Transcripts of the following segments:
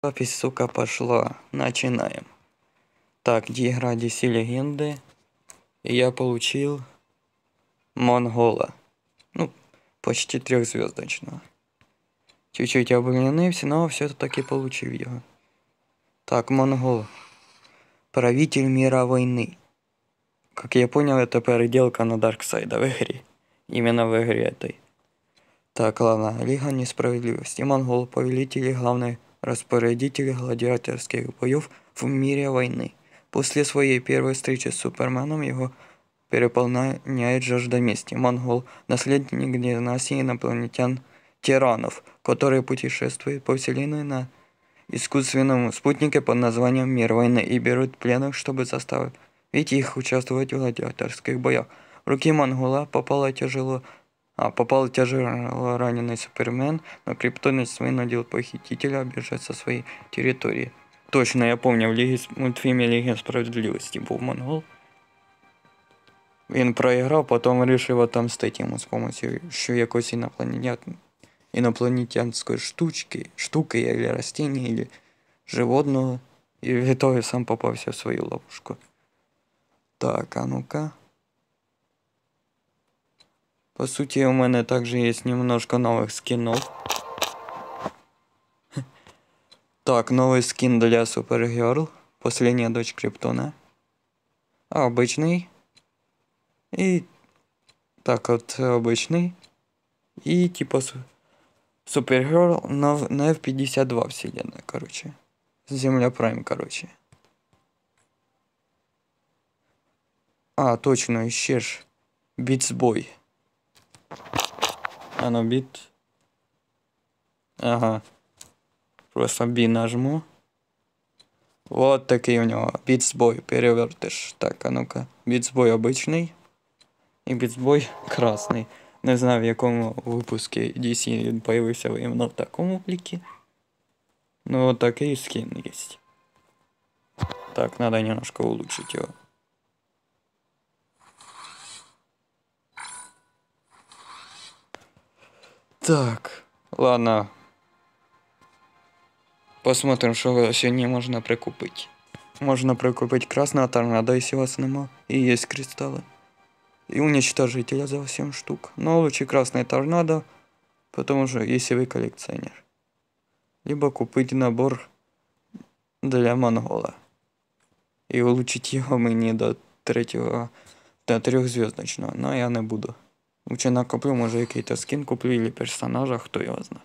Запись, сука, пошла. Начинаем. Так, игра DC легенды. И я получил Монгола. Ну, почти трехзвездочного. Чуть-чуть обленився, но все-таки получил его. Так, Монгол. Правитель мира войны. Как я понял, это переделка на Дарксайда в игре. Именно в игре этой. Так, ладно. Лига несправедливости. Монгол, повелитель главный распорядитель гладиаторских боев в мире войны. После своей первой встречи с Суперменом его переполняет жажда мести. Монгол – наследник династии инопланетян-тиранов, который путешествует по вселенной на искусственном спутнике под названием «Мир войны» и берут пленных, чтобы заставить их участвовать в гладиаторских боях. В руки Монгола попала тяжело А, попал тяжело раненый Супермен, но Криптонец вынудил похитителя бежать со своей территории. Точно, я помню, в Лігі... мультфільмі Ліги Справедливості був Монгол. Він проиграл, потом решил отомстити ему с помощью еще якось інопланетян... инопланетянской штучки, штуки, або растіння, або животного. И в итоге сам попався в свою ловушку. Так, а ну-ка. По сути, у мене также есть немножко новых скинов. Так, новый скин для Супергерл. Последняя дочь Криптона. обычный. И так вот, обычный. И типа Супергерл на, на F52 вселенная, короче. Земля Прайм, короче. А, точно, ищешь ж. Битсбой. А бит. Ага. Просто B нажму. Вот такий у нього. Битсбой перевертиш. Так, а ну-ка. Бітсбой обичний. І бітсбой красний. Не знаю в якому випуску DC він появився іменно в такому плікі. Ну вот такий скин є. Так, надо немножко улучшить його. Так, ладно. Посмотрим, что сегодня можно прикупить. Можно прикупить красного торнадо, если вас нема. и есть кристаллы. И уничтожителя за 8 штук. Но лучше красный торнадо, потому что если вы коллекционер. Либо купить набор для монгола. И улучшить его мені до третьего до трьохзвездочного, но я не буду. Лучше ну, накоплю, может, какие-то скин куплю или персонажа, кто его знает.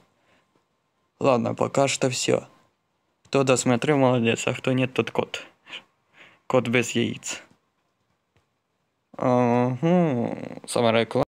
Ладно, пока что все. Кто досмотрел, молодец, а кто нет, тот кот. Кот без яиц. Угу, самореклама.